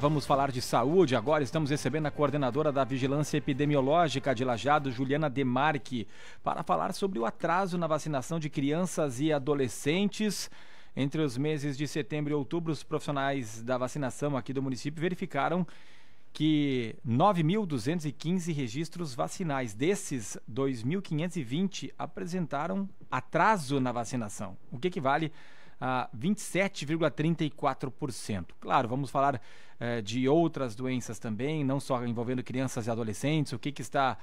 Vamos falar de saúde agora. Estamos recebendo a coordenadora da Vigilância Epidemiológica de Lajado, Juliana Demarque, para falar sobre o atraso na vacinação de crianças e adolescentes. Entre os meses de setembro e outubro, os profissionais da vacinação aqui do município verificaram que 9.215 registros vacinais. Desses, 2.520 apresentaram atraso na vacinação, o que equivale a a 27,34%. Claro, vamos falar eh, de outras doenças também, não só envolvendo crianças e adolescentes, o que, que está.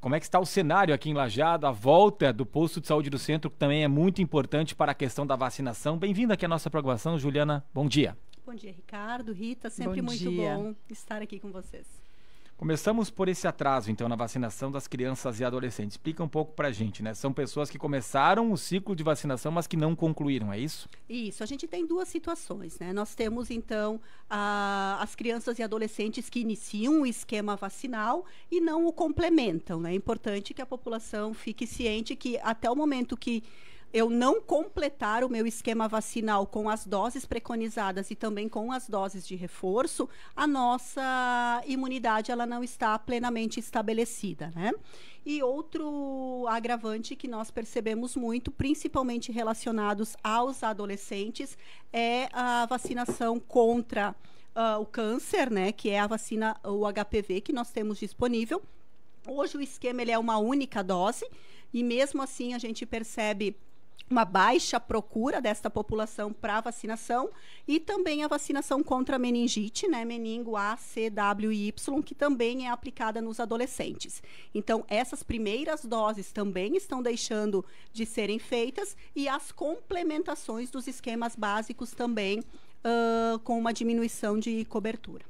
Como é que está o cenário aqui em Lajado? A volta do posto de saúde do centro que também é muito importante para a questão da vacinação. Bem-vinda aqui à nossa programação, Juliana. Bom dia. Bom dia, Ricardo, Rita. Sempre bom muito dia. bom estar aqui com vocês. Começamos por esse atraso, então, na vacinação das crianças e adolescentes. Explica um pouco para a gente, né? São pessoas que começaram o ciclo de vacinação, mas que não concluíram, é isso? Isso. A gente tem duas situações, né? Nós temos, então, a, as crianças e adolescentes que iniciam o esquema vacinal e não o complementam, né? É importante que a população fique ciente que, até o momento que eu não completar o meu esquema vacinal com as doses preconizadas e também com as doses de reforço, a nossa imunidade ela não está plenamente estabelecida, né? E outro agravante que nós percebemos muito, principalmente relacionados aos adolescentes, é a vacinação contra uh, o câncer, né? Que é a vacina, o HPV que nós temos disponível. Hoje o esquema ele é uma única dose e mesmo assim a gente percebe uma baixa procura desta população para vacinação e também a vacinação contra a meningite, né, meningo A, C, W e Y, que também é aplicada nos adolescentes. Então, essas primeiras doses também estão deixando de serem feitas e as complementações dos esquemas básicos também uh, com uma diminuição de cobertura.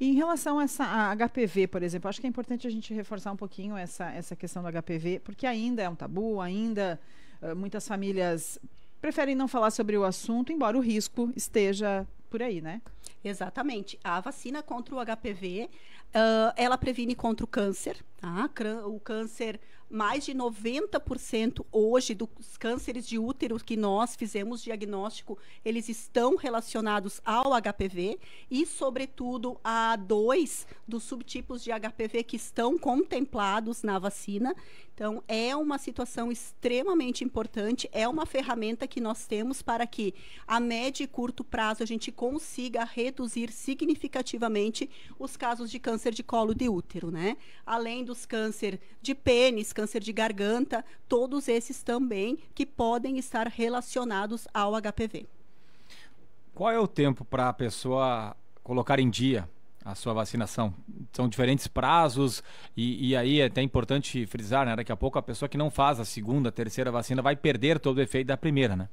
E em relação a essa a HPV, por exemplo, acho que é importante a gente reforçar um pouquinho essa, essa questão do HPV, porque ainda é um tabu, ainda ah, muitas famílias preferem não falar sobre o assunto, embora o risco esteja por aí, né? Exatamente. A vacina contra o HPV, uh, ah, ela previne contra o câncer. Tá? O câncer, mais de 90% hoje dos cânceres de útero que nós fizemos diagnóstico, eles estão relacionados ao HPV e, sobretudo, a dois dos subtipos de HPV que estão contemplados na vacina, então, é uma situação extremamente importante, é uma ferramenta que nós temos para que, a médio e curto prazo, a gente consiga reduzir significativamente os casos de câncer de colo de útero, né? Além dos câncer de pênis, câncer de garganta, todos esses também que podem estar relacionados ao HPV. Qual é o tempo para a pessoa colocar em dia a sua vacinação? São diferentes prazos e, e, aí é até importante frisar, né? Daqui a pouco a pessoa que não faz a segunda, a terceira vacina vai perder todo o efeito da primeira, né?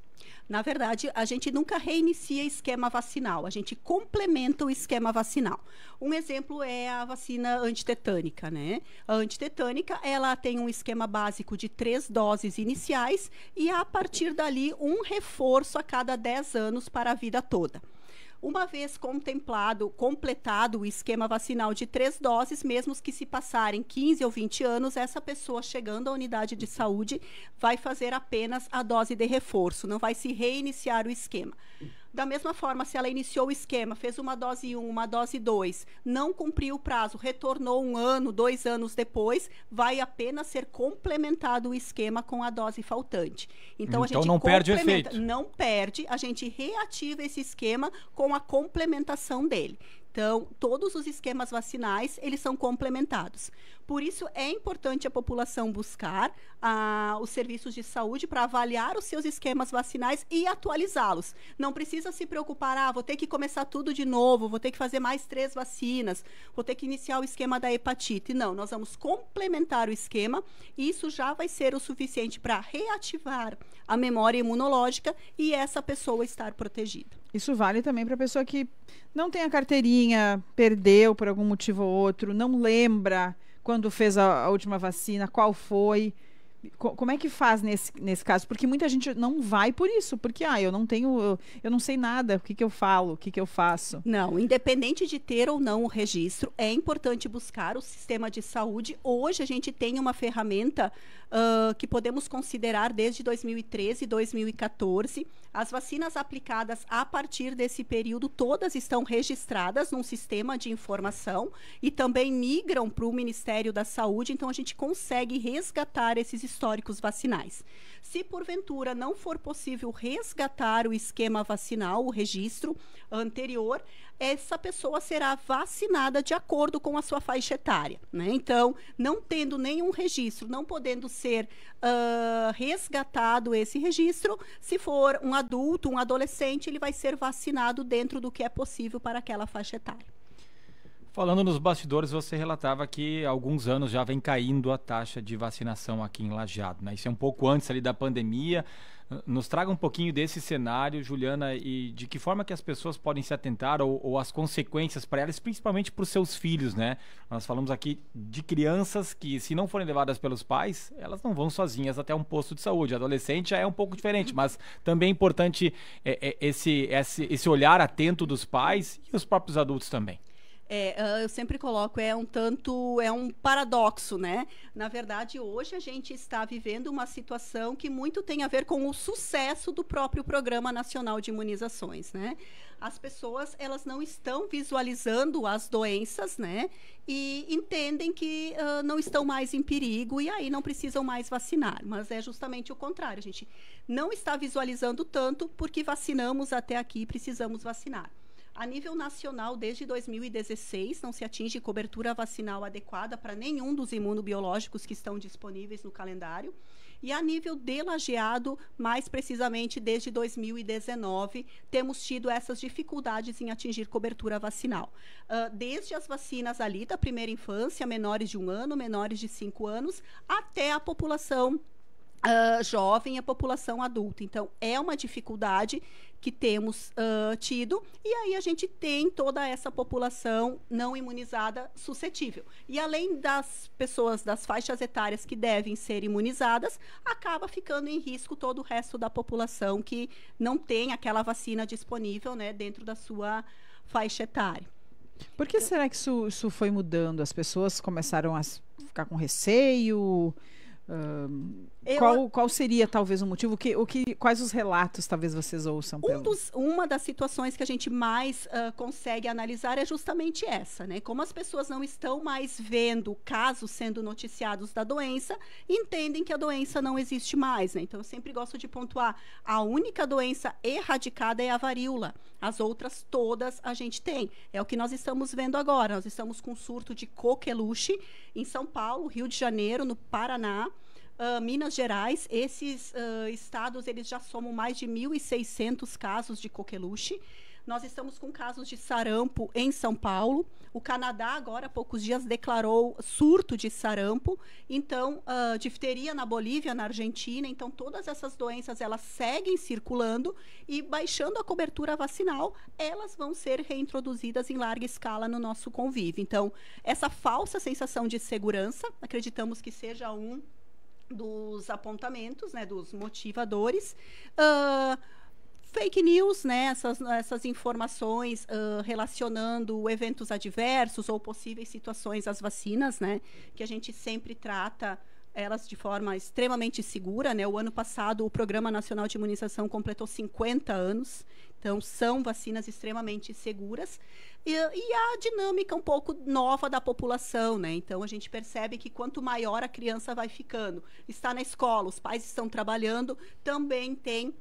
Na verdade, a gente nunca reinicia esquema vacinal, a gente complementa o esquema vacinal. Um exemplo é a vacina antitetânica, né? A antitetânica, ela tem um esquema básico de três doses iniciais e a partir dali um reforço a cada dez anos para a vida toda. Uma vez contemplado, completado o esquema vacinal de três doses, mesmo que se passarem 15 ou 20 anos, essa pessoa chegando à unidade de saúde vai fazer apenas a dose de reforço, não vai se reiniciar o esquema. Da mesma forma, se ela iniciou o esquema, fez uma dose 1, uma dose 2, não cumpriu o prazo, retornou um ano, dois anos depois, vai apenas ser complementado o esquema com a dose faltante. Então, então a gente não perde o efeito. Não perde, a gente reativa esse esquema com a complementação dele. Então, todos os esquemas vacinais, eles são complementados. Por isso é importante a população buscar ah, os serviços de saúde para avaliar os seus esquemas vacinais e atualizá-los. Não precisa se preocupar, ah, vou ter que começar tudo de novo, vou ter que fazer mais três vacinas, vou ter que iniciar o esquema da hepatite. Não, nós vamos complementar o esquema e isso já vai ser o suficiente para reativar a memória imunológica e essa pessoa estar protegida. Isso vale também para a pessoa que não tem a carteirinha, perdeu por algum motivo ou outro, não lembra quando fez a, a última vacina, qual foi como é que faz nesse, nesse caso? Porque muita gente não vai por isso, porque ah, eu não tenho, eu, eu não sei nada, o que, que eu falo, o que, que eu faço. Não, independente de ter ou não o registro, é importante buscar o sistema de saúde. Hoje a gente tem uma ferramenta uh, que podemos considerar desde 2013 e 2014. As vacinas aplicadas a partir desse período, todas estão registradas num sistema de informação e também migram para o Ministério da Saúde, então a gente consegue resgatar esses históricos vacinais. Se porventura não for possível resgatar o esquema vacinal, o registro anterior, essa pessoa será vacinada de acordo com a sua faixa etária. Né? Então, não tendo nenhum registro, não podendo ser uh, resgatado esse registro, se for um adulto, um adolescente, ele vai ser vacinado dentro do que é possível para aquela faixa etária. Falando nos bastidores, você relatava que há alguns anos já vem caindo a taxa de vacinação aqui em Lajeado, né? Isso é um pouco antes ali da pandemia. Nos traga um pouquinho desse cenário, Juliana, e de que forma que as pessoas podem se atentar ou, ou as consequências para elas, principalmente para os seus filhos, né? Nós falamos aqui de crianças que, se não forem levadas pelos pais, elas não vão sozinhas até um posto de saúde. Adolescente já é um pouco diferente, mas também é importante é, é, esse, esse, esse olhar atento dos pais e os próprios adultos também é, ah, eu sempre coloco, é um tanto, é um paradoxo, né? Na verdade, hoje a gente está vivendo uma situação que muito tem a ver com o sucesso do próprio Programa Nacional de Imunizações, né? As pessoas, elas não estão visualizando as doenças, né? E entendem que uh, não estão mais em perigo e aí não precisam mais vacinar. Mas é justamente o contrário, a gente não está visualizando tanto porque vacinamos até aqui e precisamos vacinar. A nível nacional, desde 2016, não se atinge cobertura vacinal adequada para nenhum dos imunobiológicos que estão disponíveis no calendário. E a nível de lajeado, mais precisamente desde 2019, temos tido essas dificuldades em atingir cobertura vacinal. Uh, desde as vacinas ali da primeira infância, menores de um ano, menores de cinco anos, até a população Uh, jovem e é a população adulta. Então, é uma dificuldade que temos uh, tido, e aí a gente tem toda essa população não imunizada suscetível. E além das pessoas das faixas etárias que devem ser imunizadas, acaba ficando em risco todo o resto da população que não tem aquela vacina disponível né, dentro da sua faixa etária. Por que será que isso, isso foi mudando? As pessoas começaram a ficar com receio? Uh, eu... qual, qual seria talvez o motivo? O que, o que, quais os relatos talvez vocês ouçam? Um pelo... dos, uma das situações que a gente mais uh, consegue analisar é justamente essa, né? Como as pessoas não estão mais vendo casos sendo noticiados da doença, entendem que a doença não existe mais, né? Então eu sempre gosto de pontuar: a única doença erradicada é a varíola. As outras todas a gente tem. É o que nós estamos vendo agora. Nós estamos com um surto de coqueluche em São Paulo, Rio de Janeiro, no Paraná uh, Minas Gerais, esses uh, estados eles já somam mais de 1.600 casos de coqueluche. Nós estamos com casos de sarampo em São Paulo. O Canadá, agora há poucos dias, declarou surto de sarampo. Então, uh, difteria na Bolívia, na Argentina. Então, todas essas doenças, elas seguem circulando e, baixando a cobertura vacinal, elas vão ser reintroduzidas em larga escala no nosso convívio. Então, essa falsa sensação de segurança, acreditamos que seja um dos apontamentos, né, dos motivadores. Uh, fake news, né, essas, essas informações uh, relacionando eventos adversos ou possíveis situações às vacinas, né, que a gente sempre trata elas de forma extremamente segura. Né? O ano passado, o Programa Nacional de Imunização completou 50 anos, então são vacinas extremamente seguras. E, e, a dinâmica um pouco nova da população, né? Então a gente percebe que quanto maior a criança vai ficando, está na escola, os pais estão trabalhando, também tem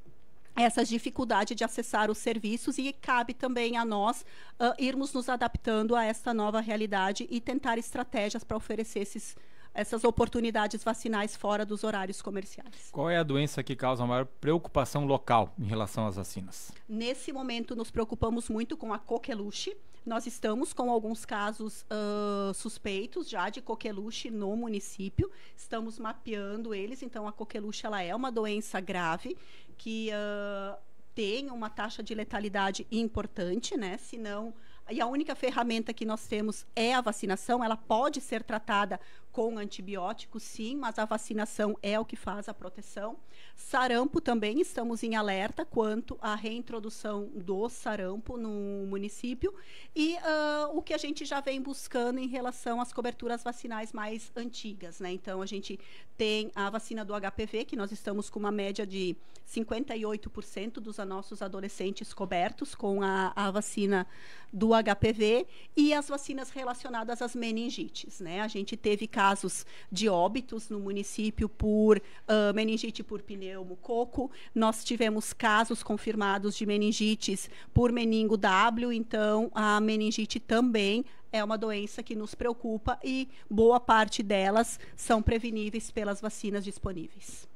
essas dificuldades de acessar os serviços e cabe também a nós uh, irmos nos adaptando a esta nova realidade e tentar estratégias para oferecer esses serviços essas oportunidades vacinais fora dos horários comerciais. Qual é a doença que causa maior preocupação local em relação às vacinas? Nesse momento, nos preocupamos muito com a coqueluche. Nós estamos com alguns casos uh, suspeitos já de coqueluche no município. Estamos mapeando eles. Então, a coqueluche ela é uma doença grave que uh, tem uma taxa de letalidade importante, né? Se não e a única ferramenta que nós temos é a vacinação. Ela pode ser tratada com antibióticos, sim, mas a vacinação é o que faz a proteção. Sarampo também estamos em alerta quanto à reintrodução do sarampo no município e uh, o que a gente já vem buscando em relação às coberturas vacinais mais antigas, né? Então a gente tem a vacina do HPV que nós estamos com uma média de 58% dos nossos adolescentes cobertos com a, a vacina do HPV e as vacinas relacionadas às meningites, né? A gente teve casos casos de óbitos no município por uh, meningite por pneumococo. Nós tivemos casos confirmados de meningites por meningo W, então a meningite também é uma doença que nos preocupa e boa parte delas são preveníveis pelas vacinas disponíveis.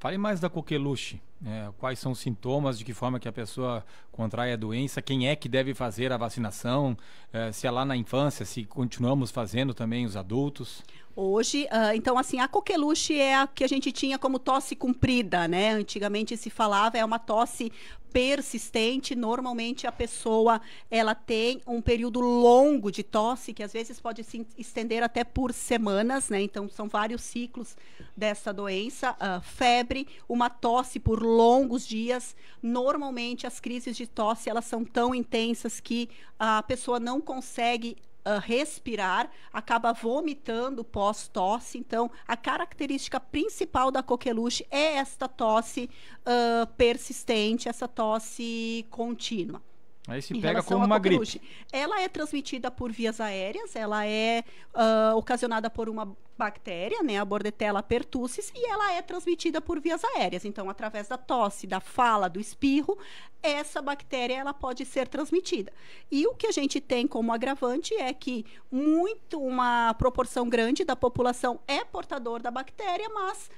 Fale mais da coqueluche. É, quais são os sintomas, de que forma que a pessoa contrai a doença, quem é que deve fazer a vacinação, é, se é lá na infância, se continuamos fazendo também os adultos? Hoje, uh, então, assim, a coqueluche é a que a gente tinha como tosse comprida, né? Antigamente se falava, é uma tosse persistente, normalmente a pessoa ela tem um período longo de tosse que às vezes pode se estender até por semanas, né? Então são vários ciclos dessa doença, uh, febre, uma tosse por longos dias. Normalmente as crises de tosse elas são tão intensas que a pessoa não consegue uh, respirar, acaba vomitando pós-tosse. Então, a característica principal da coqueluche é esta tosse uh, persistente, essa tosse contínua. Aí se pega como uma gripe. Ela é transmitida por vias aéreas, ela é uh, ocasionada por uma bactéria, né, a Bordetella pertussis, e ela é transmitida por vias aéreas. Então, através da tosse, da fala, do espirro, essa bactéria ela pode ser transmitida. E o que a gente tem como agravante é que muito uma proporção grande da população é portador da bactéria, mas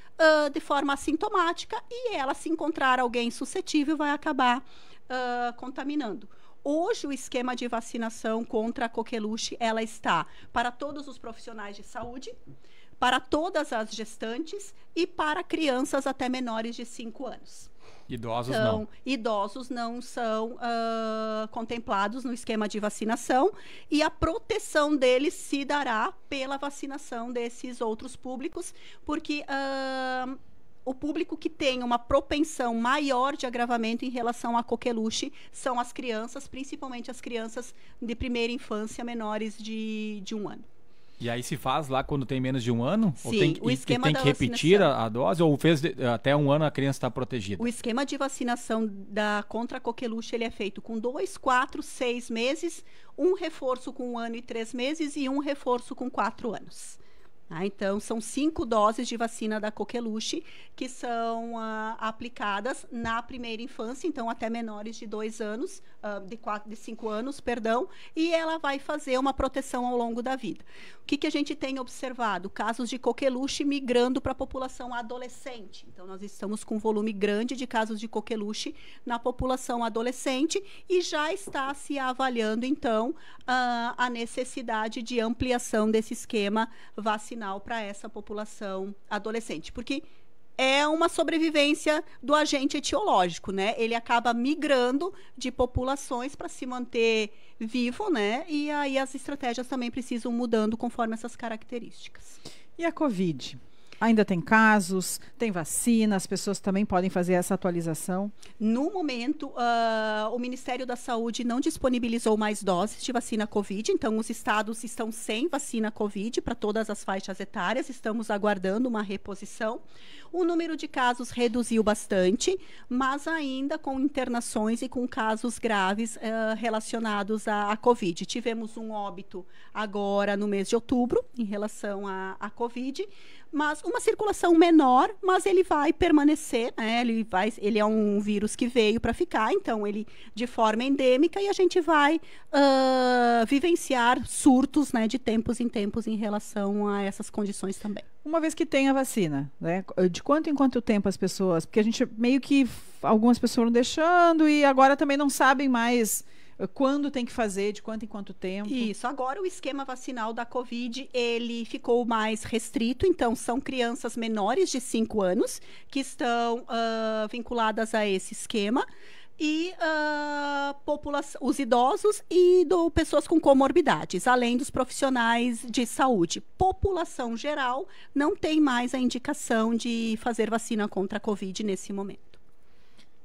uh, de forma assintomática, e ela se encontrar alguém suscetível vai acabar uh, contaminando. Hoje o esquema de vacinação contra a coqueluche ela está para todos os profissionais de saúde, para todas as gestantes e para crianças até menores de 5 anos. Idosos então, não. Idosos não são uh, contemplados no esquema de vacinação e a proteção deles se dará pela vacinação desses outros públicos, porque uh, o público que tem uma propensão maior de agravamento em relação à coqueluche são as crianças, principalmente as crianças de primeira infância, menores de, de um ano. E aí se faz lá quando tem menos de um ano? Sim, ou tem, o esquema tem que repetir a, a, dose? Ou fez de, até um ano a criança está protegida? O esquema de vacinação da contra a coqueluche ele é feito com dois, quatro, seis meses, um reforço com um ano e três meses e um reforço com quatro anos. Ah, então, são cinco doses de vacina da coqueluche que são ah, aplicadas na primeira infância, então até menores de dois anos, ah, de, quatro, de cinco anos, perdão, e ela vai fazer uma proteção ao longo da vida. O que, que a gente tem observado? Casos de coqueluche migrando para a população adolescente. Então, nós estamos com um volume grande de casos de coqueluche na população adolescente e já está se avaliando, então, ah, a necessidade de ampliação desse esquema vacinal para essa população adolescente, porque é uma sobrevivência do agente etiológico, né? Ele acaba migrando de populações para se manter vivo, né? E aí as estratégias também precisam mudando conforme essas características. E a Covid? Ainda tem casos, tem vacina, as pessoas também podem fazer essa atualização? No momento, uh, o Ministério da Saúde não disponibilizou mais doses de vacina Covid, então os estados estão sem vacina Covid para todas as faixas etárias, estamos aguardando uma reposição. O número de casos reduziu bastante, mas ainda com internações e com casos graves uh, relacionados à, à Covid. Tivemos um óbito agora no mês de outubro em relação à, à Covid, mas uma circulação menor, mas ele vai permanecer, né? ele, vai, ele é um vírus que veio para ficar, então ele de forma endêmica e a gente vai uh, vivenciar surtos né, de tempos em tempos em relação a essas condições também. Uma vez que tem a vacina, né? De quanto em quanto tempo as pessoas? Porque a gente meio que algumas pessoas foram deixando e agora também não sabem mais quando tem que fazer, de quanto em quanto tempo. Isso. Agora o esquema vacinal da Covid, ele ficou mais restrito, então são crianças menores de 5 anos que estão uh, vinculadas a esse esquema e uh, os idosos e do, pessoas com comorbidades, além dos profissionais de saúde. População geral não tem mais a indicação de fazer vacina contra a Covid nesse momento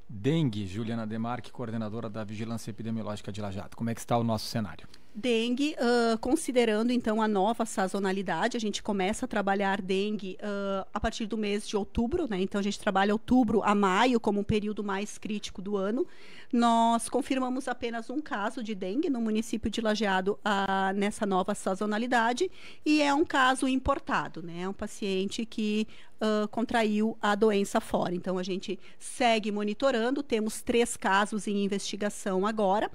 dengue. Juliana Demarque, coordenadora da Vigilância Epidemiológica de Lajado. Como é que está o nosso cenário? Dengue, uh, considerando então a nova sazonalidade, a gente começa a trabalhar dengue uh, a partir do mês de outubro, né? Então a gente trabalha outubro a maio como um período mais crítico do ano. Nós confirmamos apenas um caso de dengue no município de Lajeado uh, nessa nova sazonalidade e é um caso importado, né? É um paciente que Uh, contraiu a doença fora. Então, a gente segue monitorando, temos três casos em investigação agora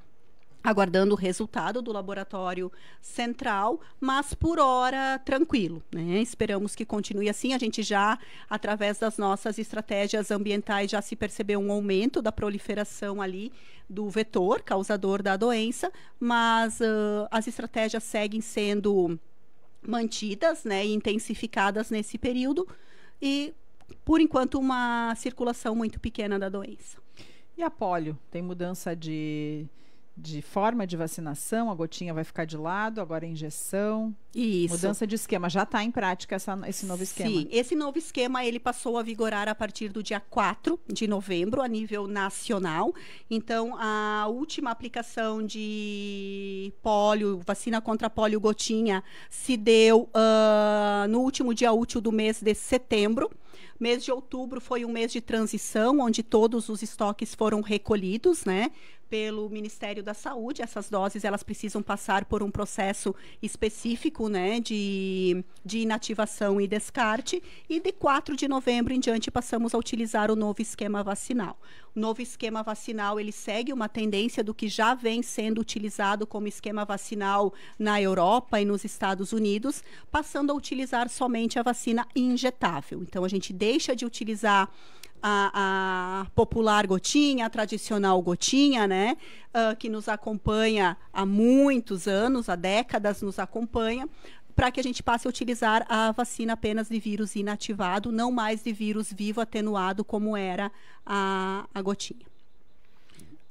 aguardando o resultado do laboratório central, mas por hora tranquilo, né? Esperamos que continue assim. A gente já, através das nossas estratégias ambientais, já se percebeu um aumento da proliferação ali do vetor causador da doença, mas uh, as estratégias seguem sendo mantidas, né, e intensificadas nesse período e por enquanto uma circulação muito pequena da doença. E a polio tem mudança de de forma de vacinação, a gotinha vai ficar de lado, agora a é injeção. Isso. Mudança de esquema. Já está em prática essa, esse novo esquema? Sim, esse novo esquema ele passou a vigorar a partir do dia 4 de novembro, a nível nacional. Então, a última aplicação de pólio, vacina contra pólio gotinha, se deu uh, no último dia útil do mês de setembro. Mês de outubro foi um mês de transição, onde todos os estoques foram recolhidos, né? Pelo Ministério da Saúde, essas doses elas precisam passar por um processo específico, né, de, de inativação e descarte. E de 4 de novembro em diante passamos a utilizar o novo esquema vacinal. O novo esquema vacinal ele segue uma tendência do que já vem sendo utilizado como esquema vacinal na Europa e nos Estados Unidos, passando a utilizar somente a vacina injetável. Então a gente gente deixa de utilizar a, a, popular gotinha, a tradicional gotinha, né? Uh, que nos acompanha há muitos anos, há décadas nos acompanha, para que a gente passe a utilizar a vacina apenas de vírus inativado, não mais de vírus vivo atenuado, como era a, a gotinha.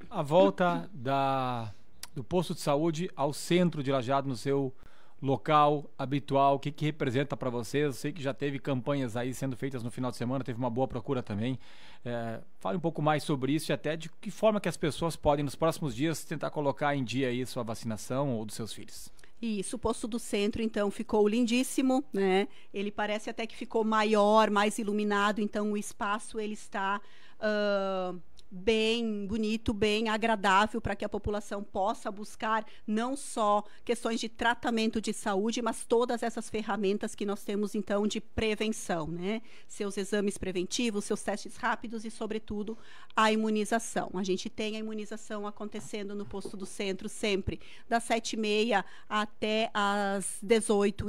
A volta da, do posto de saúde ao centro de Lajado, no seu local, habitual, o que, que representa para vocês? Eu sei que já teve campanhas aí sendo feitas no final de semana, teve uma boa procura também. É, fale um pouco mais sobre isso e até de que forma que as pessoas podem, nos próximos dias, tentar colocar em dia aí sua vacinação ou dos seus filhos. Isso, o posto do centro, então, ficou lindíssimo, né? Ele parece até que ficou maior, mais iluminado, então o espaço ele está... Uh bem bonito, bem agradável para que a população possa buscar não só questões de tratamento de saúde, mas todas essas ferramentas que nós temos então de prevenção, né? Seus exames preventivos, seus testes rápidos e sobretudo a imunização. A gente tem a imunização acontecendo no posto do centro sempre das 7h30 até as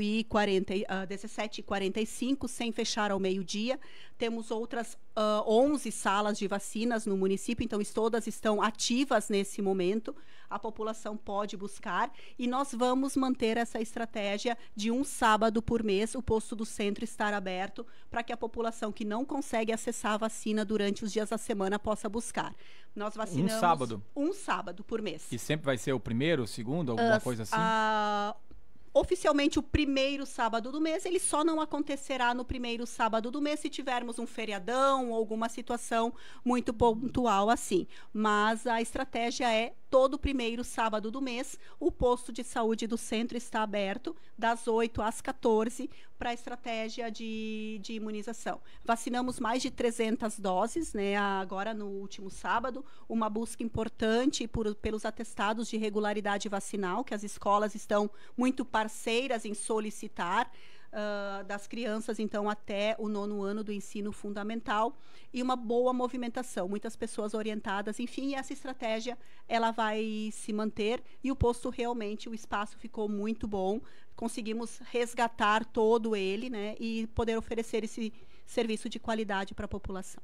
e quarenta, 40 e 17h45, ah, sem fechar ao meio-dia temos outras uh, ah, 11 salas de vacinas no município, então todas estão ativas nesse momento. A população pode buscar e nós vamos manter essa estratégia de um sábado por mês o posto do centro estar aberto para que a população que não consegue acessar a vacina durante os dias da semana possa buscar. Nós vacinamos um sábado, um sábado por mês. E sempre vai ser o primeiro, o segundo, alguma uh, coisa assim? Uh, oficialmente o primeiro sábado do mês, ele só não acontecerá no primeiro sábado do mês se tivermos um feriadão ou alguma situação muito pontual assim. Mas a estratégia é todo primeiro sábado do mês, o posto de saúde do centro está aberto das 8 às 14 para a estratégia de, de imunização. Vacinamos mais de 300 doses, né, agora no último sábado, uma busca importante por, pelos atestados de regularidade vacinal, que as escolas estão muito parceiras em solicitar uh, das crianças, então, até o nono ano do ensino fundamental e uma boa movimentação, muitas pessoas orientadas, enfim, essa estratégia ela vai se manter e o posto realmente, o espaço ficou muito bom, conseguimos resgatar todo ele, né, e poder oferecer esse serviço de qualidade para a população.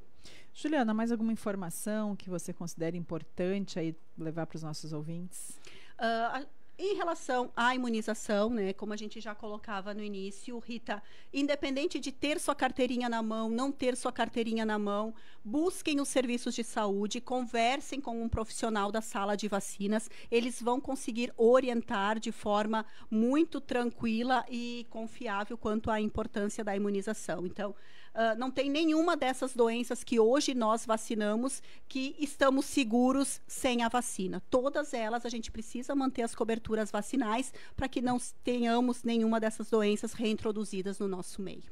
Juliana, mais alguma informação que você considere importante aí levar para os nossos ouvintes? Uh, em relação à imunização, né, como a gente já colocava no início, Rita, independente de ter sua carteirinha na mão, não ter sua carteirinha na mão, busquem os serviços de saúde, conversem com um profissional da sala de vacinas, eles vão conseguir orientar de forma muito tranquila e confiável quanto à importância da imunização. Então, ah, não tem nenhuma dessas doenças que hoje nós vacinamos que estamos seguros sem a vacina. Todas elas a gente precisa manter as coberturas vacinais para que não tenhamos nenhuma dessas doenças reintroduzidas no nosso meio.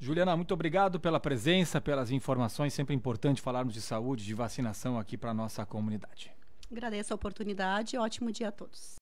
Juliana, muito obrigado pela presença, pelas informações. Sempre importante falarmos de saúde, de vacinação aqui para a nossa comunidade. Agradeço a oportunidade. Ótimo dia a todos.